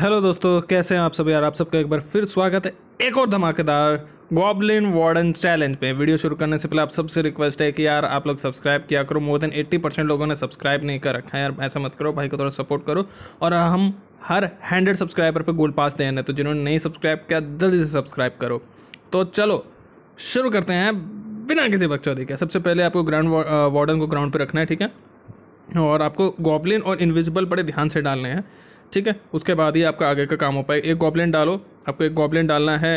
hello दोस्तों कैसे हैं आप सब यार आप सबका एक बार फिर स्वागत है एक और धमाकेदार गॉबलिन वार्डन चैलेंज पे वीडियो शुरू करने से पहले आप सबसे रिक्वेस्ट है कि यार आप लोग सब्सक्राइब किया करो मोर देन 80 परसेंट लोगों ने सब्सक्राइब नहीं कर रखा है यार ऐसा मत करो भाई को थोड़ा सपोर्ट करो और हम हर हंड्रेड सब्सक्राइबर पर गोल पास देने तो जिन्होंने नहीं सब्सक्राइब किया जल्दी से सब्सक्राइब करो तो चलो शुरू करते हैं बिना किसी बच्चों के सबसे पहले आपको ग्राउंड वार्डन को ग्राउंड पर रखना है ठीक है और आपको गॉबलिन और इन्विजिबल बड़े ध्यान से डालने हैं ठीक है उसके बाद ही आपका आगे का काम हो पाएगा एक गॉबलेन डालो आपको एक गॉबलेन डालना है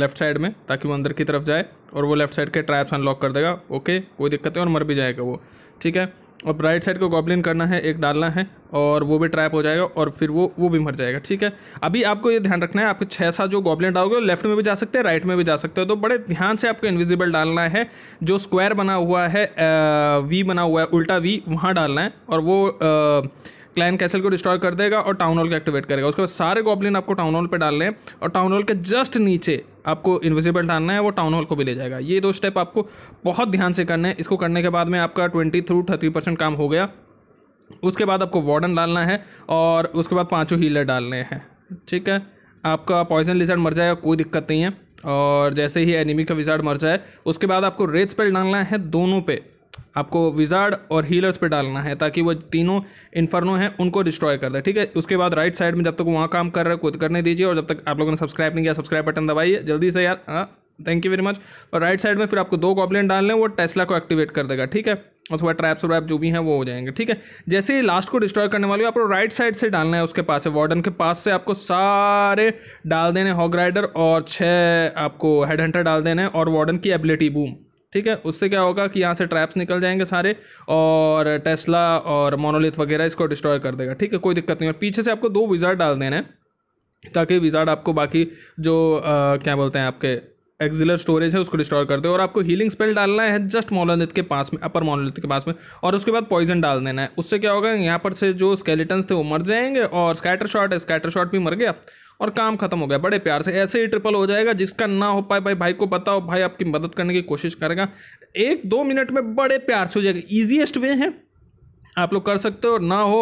लेफ्ट साइड में ताकि वो अंदर की तरफ जाए और वो लेफ्ट साइड के ट्रैप्स अनलॉक कर देगा ओके कोई दिक्कत नहीं और मर भी जाएगा वो ठीक है और राइट साइड को गॉबलिन करना है एक डालना है और वो भी ट्रैप हो जाएगा और फिर वो वो भी मर जाएगा ठीक है अभी आपको ये ध्यान रखना है आपके छः सात जो गॉबलिन डालोगे लेफ्ट में भी जा सकते हैं राइट में भी जा सकते हो तो बड़े ध्यान से आपको इनविजिबल डालना है जो स्क्वायर बना हुआ है वी बना हुआ है उल्टा वी वहाँ डालना है और वो आ, क्लैन कैसल को डिस्ट्रॉय कर देगा और टाउन हॉल को एक्टिवेट करेगा उसके बाद सारे गॉबलिन आपको टाउन हॉल पर डालने हैं और टाउन हॉल के जस्ट नीचे आपको इन्विजिबल डालना है वो टाउन हॉल को भी ले जाएगा ये दो स्टेप आपको बहुत ध्यान से करना है इसको करने के बाद में आपका ट्वेंटी थ्रू थर्टी परसेंट काम हो गया उसके बाद आपको वार्डन डालना है और उसके बाद पाँचों हीलर डालने हैं ठीक है आपका पॉइजन लिजर्ड मर जाएगा कोई दिक्कत नहीं है और जैसे ही एनिमी का विजार्ड मर जाए उसके बाद आपको रेड स्पेल डालना है दोनों पे आपको विजार्ड और हीलर्स पे डालना है ताकि वो तीनों इन्फर्नो हैं उनको डिस्ट्रॉय कर दे ठीक है उसके बाद राइट साइड में जब तक वहाँ काम कर रहे हो खुद करने दीजिए और जब तक आप लोगों ने सब्सक्राइब नहीं किया सब्सक्राइब बटन दबाइए जल्दी से यार हाँ थैंक यू वेरी मच और राइट साइड में फिर आपको दो गॉबलेन डालने वो टेस्ला को एक्टिवेट कर देगा ठीक है और थोड़ा ट्रैप्स व्रैप जो भी हैं वो हो जाएंगे ठीक है जैसे ही लास्ट को डिस्ट्रॉय करने वाली हो आपको राइट साइड से डालना है उसके पास से वार्डन के पास से आपको सारे डाल देने हॉग राइडर और छः आपको हेड हंटर डाल देने और वार्डन की एबिलिटी बूम ठीक है उससे क्या होगा कि यहाँ से ट्रैप्स निकल जाएंगे सारे और टेस्ला और मोनोलिथ वगैरह इसको डिस्ट्रॉय कर देगा ठीक है कोई दिक्कत नहीं और पीछे से आपको दो विज़ार्ड डाल देना है ताकि विज़ार्ड आपको बाकी जो आ, क्या बोलते हैं आपके एक्जिलर स्टोरेज है उसको डिस्ट्रॉय कर दे और आपको हीलिंग स्पेल डालना है जस्ट मोनोलिथ के पास में अपर मोनोलिथ के पास में और उसके बाद पॉइजन डाल देना है उससे क्या होगा यहाँ पर से जो स्केलेटन्स थे वो मर जाएंगे और स्कैटर शॉट है स्कैटर शॉट भी मर गया और काम खत्म हो गया बड़े प्यार से ऐसे ही ट्रिपल हो जाएगा जिसका ना हो पाए भाई भाई को बताओ भाई आपकी मदद करने की कोशिश करेगा एक दो मिनट में बड़े प्यार से हो जाएगा ईजिएस्ट वे है आप लोग कर सकते हो ना हो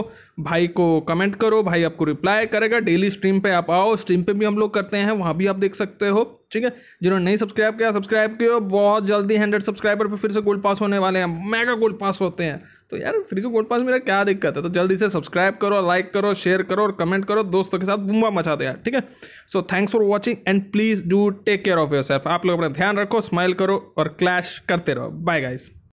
भाई को कमेंट करो भाई आपको रिप्लाई करेगा डेली स्ट्रीम पे आप आओ स्ट्रीम पे भी हम लोग करते हैं वहाँ भी आप देख सकते हो ठीक है जिन्होंने नहीं सब्सक्राइब किया सब्सक्राइब करो बहुत जल्दी हंड्रेड सब्सक्राइबर पे फिर से गोल्ड पास होने वाले हैं मेगा गोल्ड पास होते हैं तो यार फ्री कोड पास मेरा क्या दिक्कत है तो जल्दी से सब्सक्राइब करो लाइक करो शेयर करो और कमेंट करो दोस्तों के साथ बुम्बा मचा दे यार ठीक है so thanks for watching and please do take care of yourself आप लोग अपना ध्यान रखो स्माइल करो और क्लैश करते रहो बाय गाइज़